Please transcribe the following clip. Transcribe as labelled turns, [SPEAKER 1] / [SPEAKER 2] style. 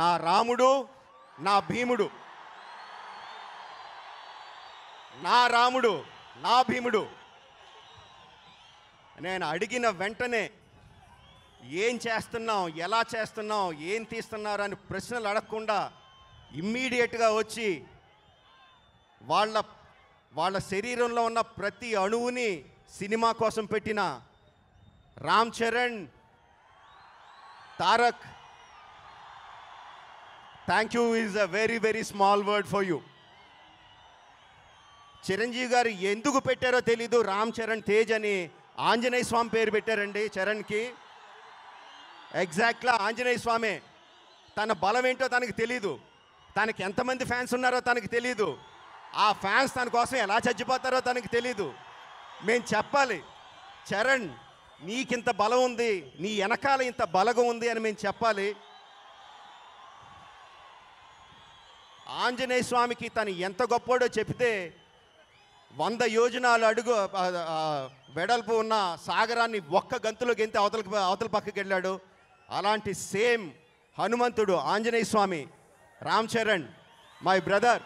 [SPEAKER 1] నా రాముడు నా భీముడు నా రాముడు నా భీముడు నేను అడిగిన వెంటనే ఏం చేస్తున్నాం ఎలా చేస్తున్నాం ఏం తీస్తున్నారు అని ప్రశ్నలు అడగకుండా ఇమ్మీడియట్గా వచ్చి వాళ్ళ వాళ్ళ శరీరంలో ఉన్న ప్రతి అణువుని సినిమా కోసం పెట్టిన Ram Charan Tarak thank you is a very very small word for you Chiranjeevi garu ఎందుకు పెట్టారో తెలీదు రామ్ చరణ్ తేజ్ అని ఆంజనేయ స్వామి పేరు పెట్టారండి చరణ్కి ఎగ్జాక్ట్లా ఆంజనేయ స్వామి తన బలం ఏంటో తనకు తెలీదు తనకి ఎంతమంది ఫ్యాన్స్ ఉన్నారో తనకు తెలీదు ఆ ఫ్యాన్స్ తన కోసం ఎలా చచ్చిపోతారో తనకు తెలీదు మేము చెప్పాలి చరణ్ నీకింత బలం ఉంది నీ వెనకాల ఇంత బలగం ఉంది అని మేము చెప్పాలి ఆంజనేయ స్వామికి తను ఎంత గొప్పోడో చెప్తే వంద యోజనాలు అడుగు వెడల్పు ఉన్న సాగరాన్ని ఒక్క గంతులో గెంతి అవతల అవతల పక్కకి వెళ్ళాడు అలాంటి same Hanumanthudu Anjaneya Swamy Ram Charan my brother